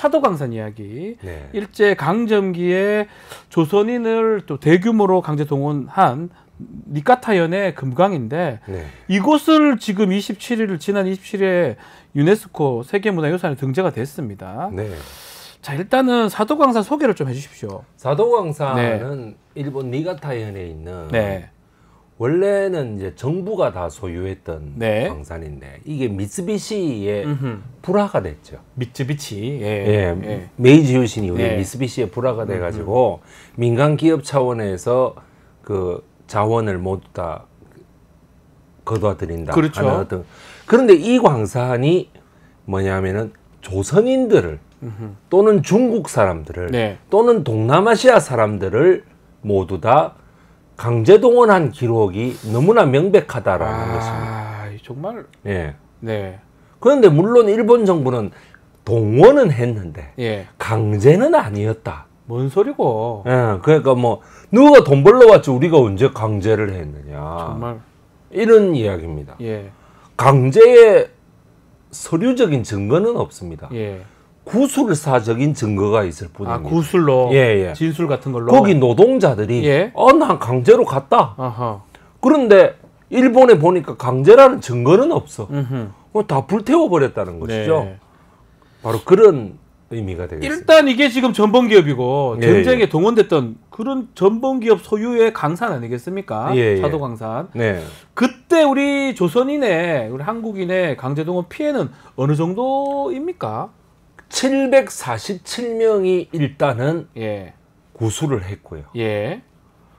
사도강산 이야기. 네. 일제 강점기에 조선인을 또 대규모로 강제 동원한 니카타현의 금강인데 네. 이곳을 지금 27일 지난 27일에 유네스코 세계문화유산에 등재가 됐습니다. 네. 자 일단은 사도광산 소개를 좀 해주십시오. 사도광산은 네. 일본 니가타현에 있는 네. 원래는 이제 정부가 다 소유했던 네. 광산인데 이게 미쓰비시의 불화가 됐죠. 미쓰비시. 예. 예. 예. 메이지 유신이 우리 예. 네. 미쓰비시의 불화가 돼 가지고 민간 기업 차원에서 그 자원을 모두 다 거둬 들인다. 그렇죠. 어떤. 그런데 이 광산이 뭐냐면은 조선인들을 음흠. 또는 중국 사람들을 네. 또는 동남아시아 사람들을 모두 다 강제 동원한 기록이 너무나 명백하다라는 아, 것입니다. 정말. 예. 네. 그런데 물론 일본 정부는 동원은 했는데 예. 강제는 아니었다. 뭔 소리고? 예. 그러니까 뭐 누가 돈 벌러 왔지 우리가 언제 강제를 했느냐. 정말. 이런 이야기입니다. 예. 강제의 서류적인 증거는 없습니다. 예. 구술사적인 증거가 있을 아, 뿐입니다. 아, 구술로 예, 예. 진술 같은 걸로 거기 노동자들이 예? 어한 강제로 갔다. 아하. 그런데 일본에 보니까 강제라는 증거는 없어. 그다 불태워 버렸다는 네. 것이죠. 네. 바로 그런 의미가 되겠습니다. 일단 이게 지금 전범 기업이고 예, 전쟁에 예, 동원됐던 그런 전범 기업 소유의 강산 아니겠습니까? 예, 차도 예. 강산. 네. 그때 우리 조선인의 우리 한국인의 강제 동원 피해는 어느 정도입니까? 747명이 일단은 예. 구술을 했고요. 예.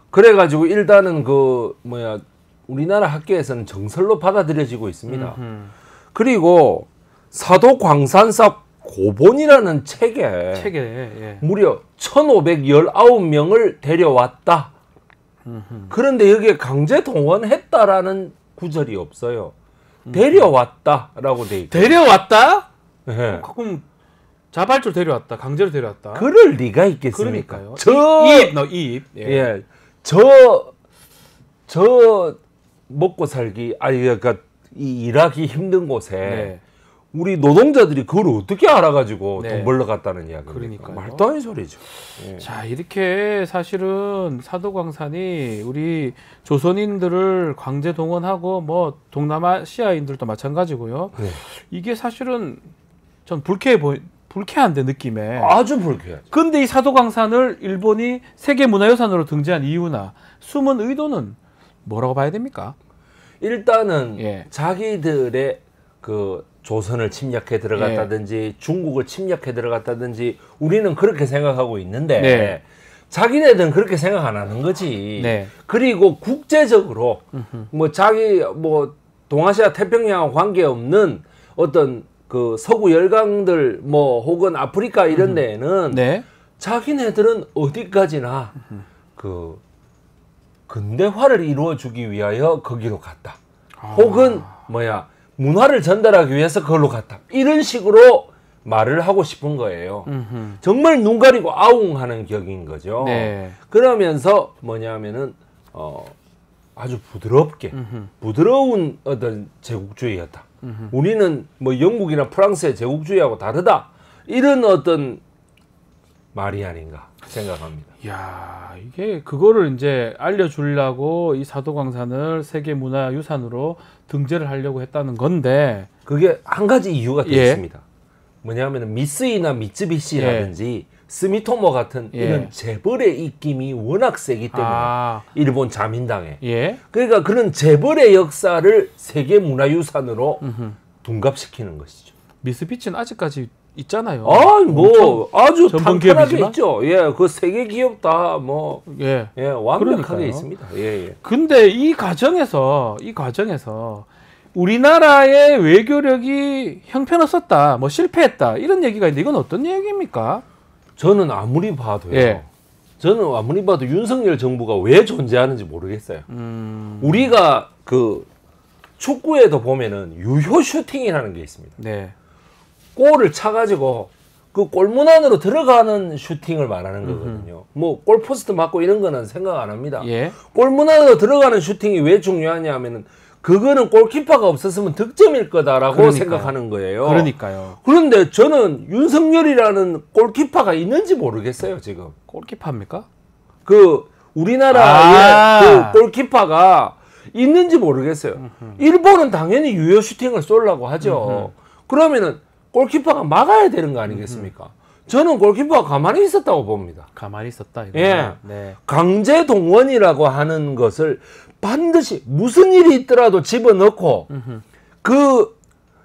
그래가지고 일단은 그 뭐야 우리나라 학교에서는 정설로 받아들여지고 있습니다. 음흠. 그리고 사도 광산사 고본이라는 책에, 책에 예. 무려 1519명을 데려왔다. 음흠. 그런데 여기에 강제 동원했다라는 구절이 없어요. 데려왔다라고 돼 있고. 데려왔다? 예. 그럼 자발적으로 데려왔다. 강제로 데려왔다. 그럴 리가 있겠습니까? 그러니까요. 저입너입 예. 예. 저, 저 먹고 살기, 아니, 그러니까 이 일하기 힘든 곳에 네. 우리 노동자들이 그걸 어떻게 알아가지고 네. 돈 벌러 갔다는 이야기그러니까 말도 안 소리죠. 예. 자 이렇게 사실은 사도광산이 우리 조선인들을 광제 동원하고 뭐 동남아시아인들도 마찬가지고요. 네. 이게 사실은 전 불쾌해 보이 불쾌한데 느낌에 아주 불쾌하 근데 이 사도광산을 일본이 세계 문화유산으로 등재한 이유나 숨은 의도는 뭐라고 봐야 됩니까? 일단은 예. 자기들의 그 조선을 침략해 들어갔다든지 예. 중국을 침략해 들어갔다든지 우리는 그렇게 생각하고 있는데 네. 자기네들은 그렇게 생각 안 하는 거지. 네. 그리고 국제적으로 음흠. 뭐 자기 뭐 동아시아 태평양 관계 없는 어떤 그 서구 열강들 뭐 혹은 아프리카 이런 데에는 네. 자기네들은 어디까지나 그 근대화를 이루어주기 위하여 거기로 갔다. 아. 혹은 뭐야 문화를 전달하기 위해서 그걸로 갔다. 이런 식으로 말을 하고 싶은 거예요. 음흠. 정말 눈 가리고 아웅하는 격인 거죠. 네. 그러면서 뭐냐면은 어 아주 부드럽게 음흠. 부드러운 어떤 제국주의였다. 음흠. 우리는 뭐 영국이나 프랑스의 제국주의하고 다르다. 이런 어떤 말이 아닌가 생각합니다. 야, 이게 그거를 이제 알려 주려고 이 사도광산을 세계 문화 유산으로 등재를 하려고 했다는 건데 그게 한 가지 이유가 되겠습니다. 예. 뭐냐면 미쓰이나 미쯔비시라든지 예. 스미토모 같은 예. 이런 재벌의 입김이 워낙 세기 때문에 아. 일본 자민당에 예. 그러니까 그런 재벌의 역사를 세계 문화유산으로 둔갑시키는 것이죠. 미스피츠는 아직까지 있잖아요. 아, 뭐 아주 단편하게 있죠. 예, 그 세계 기업 다 뭐 예. 예, 완벽하게 그러니까요. 있습니다. 예, 예. 근데 이 과정에서 이 과정에서 우리나라의 외교력이 형편없었다, 뭐 실패했다 이런 얘기가 있는데 이건 어떤 얘기입니까? 저는 아무리 봐도요. 예. 저는 아무리 봐도 윤석열 정부가 왜 존재하는지 모르겠어요. 음... 우리가 그 축구에도 보면은 유효 슈팅이라는 게 있습니다. 네. 골을 차가지고 그 골문 안으로 들어가는 슈팅을 말하는 거거든요. 음흠. 뭐 골포스트 맞고 이런 거는 생각 안 합니다. 예. 골문 안으로 들어가는 슈팅이 왜 중요하냐 하면은 그거는 골키퍼가 없었으면 득점일 거다라고 그러니까요. 생각하는 거예요. 그러니까요. 그런데 저는 윤석열이라는 골키퍼가 있는지 모르겠어요, 지금. 골키퍼입니까? 그 우리나라의 아~ 그 골키퍼가 있는지 모르겠어요. 으흠. 일본은 당연히 유효 슈팅을 쏠라고 하죠. 으흠. 그러면은 골키퍼가 막아야 되는 거 아니겠습니까? 으흠. 저는 골키퍼가 가만히 있었다고 봅니다. 가만히 있었다. 이거는. 예. 네. 강제 동원이라고 하는 것을 반드시 무슨 일이 있더라도 집어넣고 그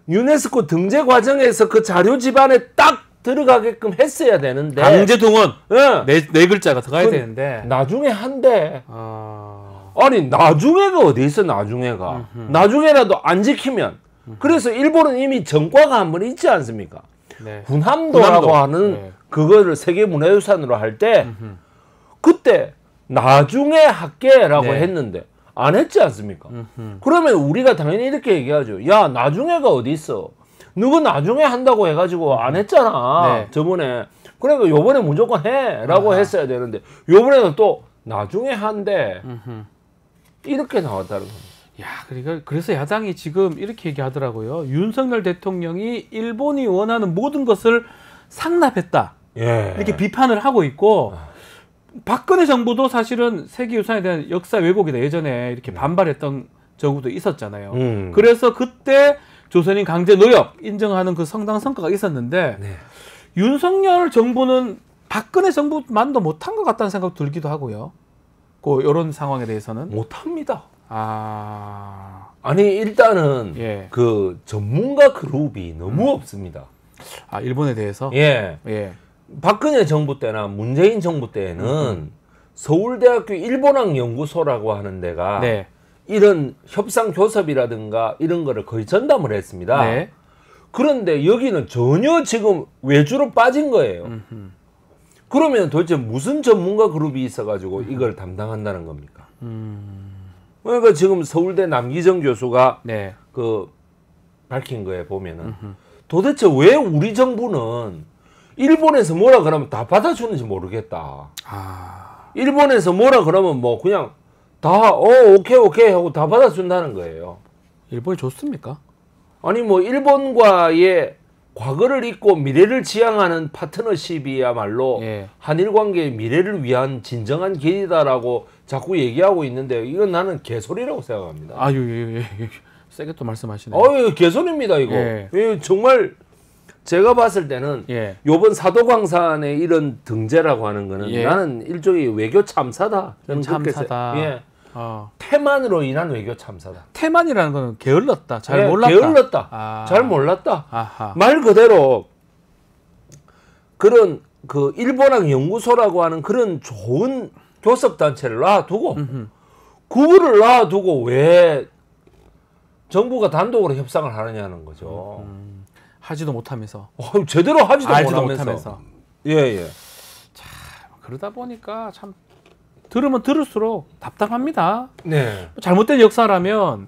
유네스코 등재 과정에서 그 자료 집안에 딱 들어가게끔 했어야 되는데 강제 동원 네. 예. 네, 네 글자가 들어가야 그, 되는데 나중에 한데 어... 아. 아니 나중에가 어디 있어 나중에가 으흠. 나중에라도 안 지키면 으흠. 그래서 일본은 이미 전과가 한 번 있지 않습니까 네. 군함도라고 군함도. 하는 네. 그거를 세계문화유산으로 할 때 그때 나중에 할게라고 네. 했는데 안 했지 않습니까? 음흠. 그러면 우리가 당연히 이렇게 얘기하죠. 야 나중에가 어디 있어? 누구 나중에 한다고 해가지고 안 음. 했잖아. 네. 저번에 그러니까 요번에 무조건 해라고 아하. 했어야 되는데 요번에는 또 나중에 한데 이렇게 나왔다는 겁니다. 야, 그러니까 그래서 야당이 지금 이렇게 얘기하더라고요. 윤석열 대통령이 일본이 원하는 모든 것을 상납했다. 예. 이렇게 비판을 하고 있고 아. 박근혜 정부도 사실은 세계유산에 대한 역사 왜곡이다 예전에 이렇게 음. 반발했던 정부도 있었잖아요. 음. 그래서 그때 조선인 강제 노역 인정하는 그성당 성과가 있었는데 네. 윤석열 정부는 박근혜 정부만도 못한 것 같다는 생각 들기도 하고요. 그 이런 상황에 대해서는 못합니다. 아 아니 일단은 예. 그 전문가 그룹이 너무 음. 없습니다. 아 일본에 대해서 예. 예. 박근혜 정부 때나 문재인 정부 때에는 음, 음. 서울대학교 일본학 연구소라고 하는 데가 네. 이런 협상 교섭이라든가 이런 거를 거의 전담을 했습니다. 네. 그런데 여기는 전혀 지금 외주로 빠진 거예요. 음흠. 그러면 도대체 무슨 전문가 그룹이 있어가지고 이걸 담당한다는 겁니까? 음. 그러니까 지금 서울대 남기정 교수가 네. 그 밝힌 거에 보면은 음흠. 도대체 왜 우리 정부는 일본에서 뭐라 그러면 다 받아주는지 모르겠다. 아... 일본에서 뭐라 그러면 뭐 그냥 다어 오케이 오케이 하고 다 받아준다는 거예요. 일본이 좋습니까? 아니 뭐 일본과의 과거를 잊고 미래를 지향하는 파트너십이야말로 예. 한일 관계의 미래를 위한 진정한 길이다라고 자꾸 얘기하고 있는데 이건 나는 개소리라고 생각합니다. 아유 예, 예, 예. 세게 또 말씀하시네요. 아유 개소리입니다 이거. 예. 예, 정말 제가 봤을 때는 예. 요번 사도광산의 이런 등재라고 하는 거는 예. 나는 일종의 외교 참사다. 저는 참사다. 예. 예. 어. 태만으로 인한 외교 참사다. 태만이라는 거는 게을렀다. 잘 예, 몰랐다. 게을렀다. 아. 잘 몰랐다. 아하. 말 그대로 그런 그 일본학 연구소라고 하는 그런 좋은 교섭 단체를 놔두고 구흠그를 놔두고 왜 정부가 단독으로 협상을 하느냐는 거죠. 음. 하지도 못하면서 어, 제대로 하지도, 알지도 못하면서. 음. 예 예. 자 그러다 보니까 참 들으면 들을수록 답답합니다. 네. 뭐 잘못된 역사라면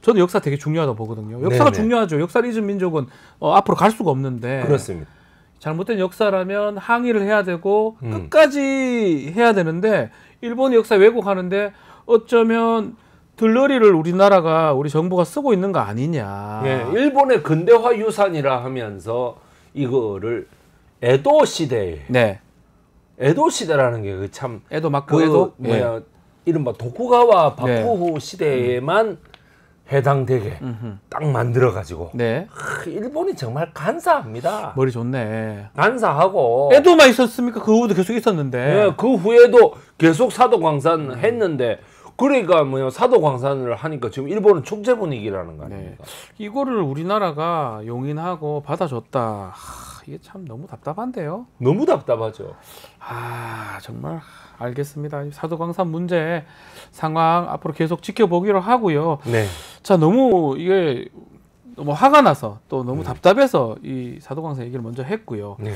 저도 역사 되게 중요하다고 보거든요. 역사가 네네. 중요하죠. 역사를 잊은 민족은 어, 앞으로 갈 수가 없는데. 그렇습니다. 잘못된 역사라면 항의를 해야 되고 음. 끝까지 해야 되는데 일본 역사 왜곡하는데 어쩌면 들러리를 우리나라가 우리 정부가 쓰고 있는 거 아니냐. 예, 일본의 근대화 유산이라 하면서 이거를 에도 시대에 네. 에도 시대라는 게참 그 에도 막고 그 에도 뭐야 예. 이른바 도쿠가와 네. 바쿠후 네. 시대에만 해당되게 음흠. 딱 만들어 가지고 네. 아, 일본이 정말 간사합니다. 머리 좋네. 간사하고 에도만 있었습니까? 그 후도 계속 있었는데. 네, 그 후에도 계속 사도광산 했는데 그러니까 뭐 사도광산을 하니까 지금 일본은 축제 분위기라는 거 네. 아닙니까? 네. 이거를 우리나라가 용인하고 받아줬다. 하, 이게 참 너무 답답한데요. 너무 답답하죠. 아 정말 알겠습니다. 사도광산 문제 상황 앞으로 계속 지켜보기로 하고요. 네. 자 너무 이게 너무 화가 나서 또 너무 네. 답답해서 이 사도광산 얘기를 먼저 했고요. 네.